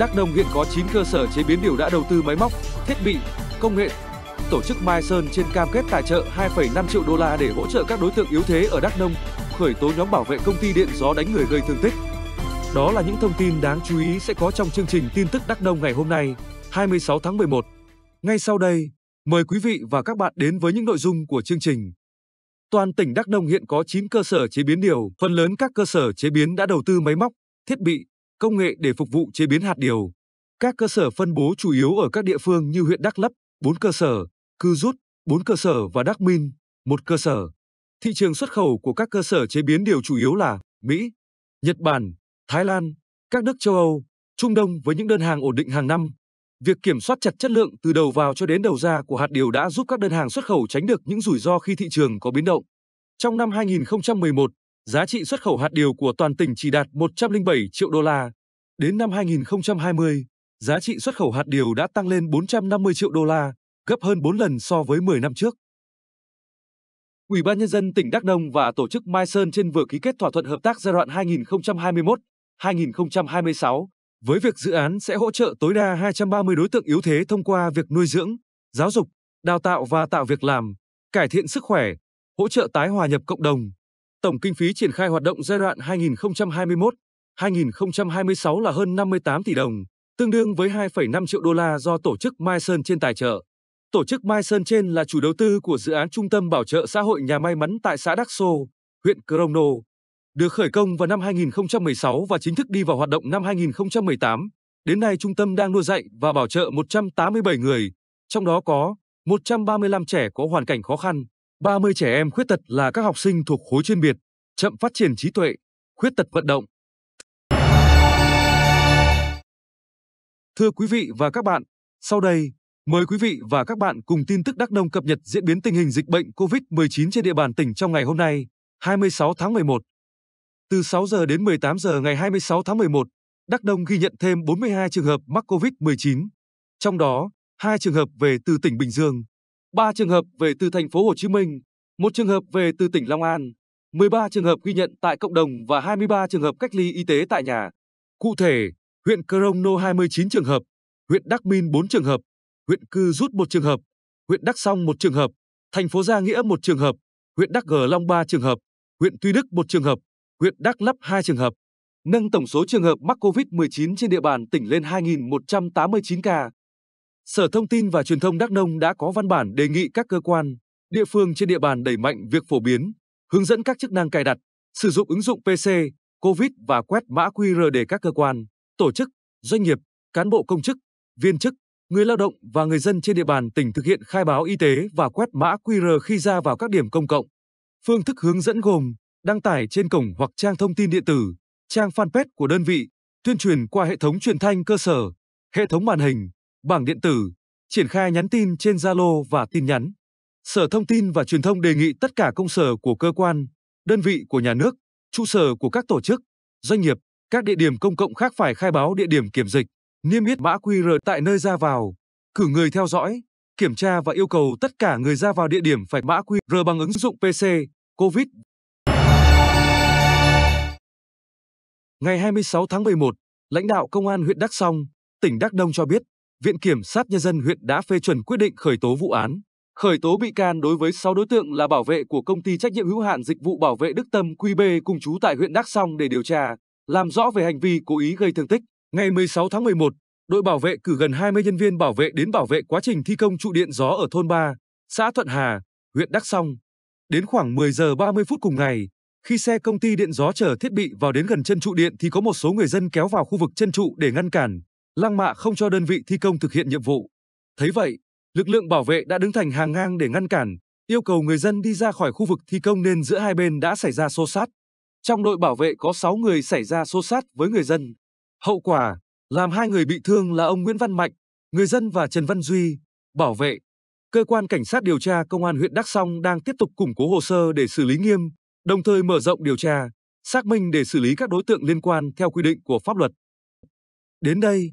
Đắk Nông hiện có 9 cơ sở chế biến điều đã đầu tư máy móc, thiết bị, công nghệ. Tổ chức Mai Sơn trên cam kết tài trợ 2,5 triệu đô la để hỗ trợ các đối tượng yếu thế ở Đắk Nông, khởi tố nhóm bảo vệ công ty điện gió đánh người gây thương tích. Đó là những thông tin đáng chú ý sẽ có trong chương trình tin tức Đắk Nông ngày hôm nay, 26 tháng 11. Ngay sau đây, mời quý vị và các bạn đến với những nội dung của chương trình. Toàn tỉnh Đắk Nông hiện có 9 cơ sở chế biến điều, phần lớn các cơ sở chế biến đã đầu tư máy móc, thiết bị, công nghệ để phục vụ chế biến hạt điều. Các cơ sở phân bố chủ yếu ở các địa phương như huyện Đắk Lấp, 4 cơ sở, Cư Rút, 4 cơ sở và Đắk Minh 1 cơ sở. Thị trường xuất khẩu của các cơ sở chế biến điều chủ yếu là Mỹ, Nhật Bản, Thái Lan, các nước châu Âu, Trung Đông với những đơn hàng ổn định hàng năm. Việc kiểm soát chặt chất lượng từ đầu vào cho đến đầu ra của hạt điều đã giúp các đơn hàng xuất khẩu tránh được những rủi ro khi thị trường có biến động. Trong năm 2011, giá trị xuất khẩu hạt điều của toàn tỉnh chỉ đạt 107 triệu đô la. Đến năm 2020, giá trị xuất khẩu hạt điều đã tăng lên 450 triệu đô la, gấp hơn 4 lần so với 10 năm trước. Ủy ban nhân dân tỉnh Đắk Nông và tổ chức Mai Sơn trên vừa ký kết thỏa thuận hợp tác giai đoạn 2021-2026 với việc dự án sẽ hỗ trợ tối đa 230 đối tượng yếu thế thông qua việc nuôi dưỡng, giáo dục, đào tạo và tạo việc làm, cải thiện sức khỏe, hỗ trợ tái hòa nhập cộng đồng. Tổng kinh phí triển khai hoạt động giai đoạn 2021-2026 là hơn 58 tỷ đồng, tương đương với 2,5 triệu đô la do tổ chức Mai Sơn trên tài trợ. Tổ chức Mai Sơn trên là chủ đầu tư của dự án Trung tâm Bảo trợ xã hội nhà may mắn tại xã Đắc Sô, huyện Crono, được khởi công vào năm 2016 và chính thức đi vào hoạt động năm 2018. Đến nay trung tâm đang nuôi dạy và bảo trợ 187 người, trong đó có 135 trẻ có hoàn cảnh khó khăn. 30 trẻ em khuyết tật là các học sinh thuộc khối chuyên biệt, chậm phát triển trí tuệ, khuyết tật vận động. Thưa quý vị và các bạn, sau đây, mời quý vị và các bạn cùng tin tức Đắk Nông cập nhật diễn biến tình hình dịch bệnh COVID-19 trên địa bàn tỉnh trong ngày hôm nay, 26 tháng 11. Từ 6 giờ đến 18 giờ ngày 26 tháng 11, Đắk Nông ghi nhận thêm 42 trường hợp mắc COVID-19, trong đó 2 trường hợp về từ tỉnh Bình Dương. 3 trường hợp về từ thành phố Hồ Chí Minh, một trường hợp về từ tỉnh Long An, 13 trường hợp ghi nhận tại cộng đồng và 23 trường hợp cách ly y tế tại nhà. Cụ thể, huyện Crono 29 trường hợp, huyện Đắc Min 4 trường hợp, huyện Cư Rút 1 trường hợp, huyện Đắc Song 1 trường hợp, thành phố Gia Nghĩa 1 trường hợp, huyện Đắc Gờ Long 3 trường hợp, huyện Tuy Đức 1 trường hợp, huyện Đắc Lấp 2 trường hợp. Nâng tổng số trường hợp mắc COVID-19 trên địa bàn tỉnh lên 2.189 ca. Sở Thông tin và Truyền thông Đắk Nông đã có văn bản đề nghị các cơ quan, địa phương trên địa bàn đẩy mạnh việc phổ biến, hướng dẫn các chức năng cài đặt, sử dụng ứng dụng PC, COVID và quét mã QR để các cơ quan, tổ chức, doanh nghiệp, cán bộ công chức, viên chức, người lao động và người dân trên địa bàn tỉnh thực hiện khai báo y tế và quét mã QR khi ra vào các điểm công cộng. Phương thức hướng dẫn gồm đăng tải trên cổng hoặc trang thông tin điện tử, trang fanpage của đơn vị, tuyên truyền qua hệ thống truyền thanh cơ sở, hệ thống màn hình bảng điện tử, triển khai nhắn tin trên Zalo và tin nhắn. Sở Thông tin và Truyền thông đề nghị tất cả công sở của cơ quan, đơn vị của nhà nước, trụ sở của các tổ chức, doanh nghiệp, các địa điểm công cộng khác phải khai báo địa điểm kiểm dịch, niêm yết mã QR tại nơi ra vào, cử người theo dõi, kiểm tra và yêu cầu tất cả người ra vào địa điểm phải mã QR bằng ứng dụng PC, COVID. Ngày 26 tháng 11, lãnh đạo Công an huyện Đắk Song, tỉnh Đắk Nông cho biết, Viện Kiểm sát Nhân dân huyện đã phê chuẩn quyết định khởi tố vụ án, khởi tố bị can đối với 6 đối tượng là bảo vệ của công ty trách nhiệm hữu hạn dịch vụ bảo vệ Đức Tâm QB cùng chú tại huyện Đắk Song để điều tra, làm rõ về hành vi cố ý gây thương tích. Ngày 16 tháng 11, đội bảo vệ cử gần 20 nhân viên bảo vệ đến bảo vệ quá trình thi công trụ điện gió ở thôn 3, xã Thuận Hà, huyện Đắk Song. Đến khoảng 10 giờ 30 phút cùng ngày, khi xe công ty điện gió chở thiết bị vào đến gần chân trụ điện thì có một số người dân kéo vào khu vực chân trụ để ngăn cản, lăng mạ không cho đơn vị thi công thực hiện nhiệm vụ. Thấy vậy, lực lượng bảo vệ đã đứng thành hàng ngang để ngăn cản, yêu cầu người dân đi ra khỏi khu vực thi công nên giữa hai bên đã xảy ra xô xát. Trong đội bảo vệ có 6 người xảy ra xô xát với người dân. Hậu quả, làm hai người bị thương là ông Nguyễn Văn Mạnh, người dân và Trần Văn Duy, bảo vệ. Cơ quan cảnh sát điều tra công an huyện Đắk Song đang tiếp tục củng cố hồ sơ để xử lý nghiêm, đồng thời mở rộng điều tra, xác minh để xử lý các đối tượng liên quan theo quy định của pháp luật. Đến đây,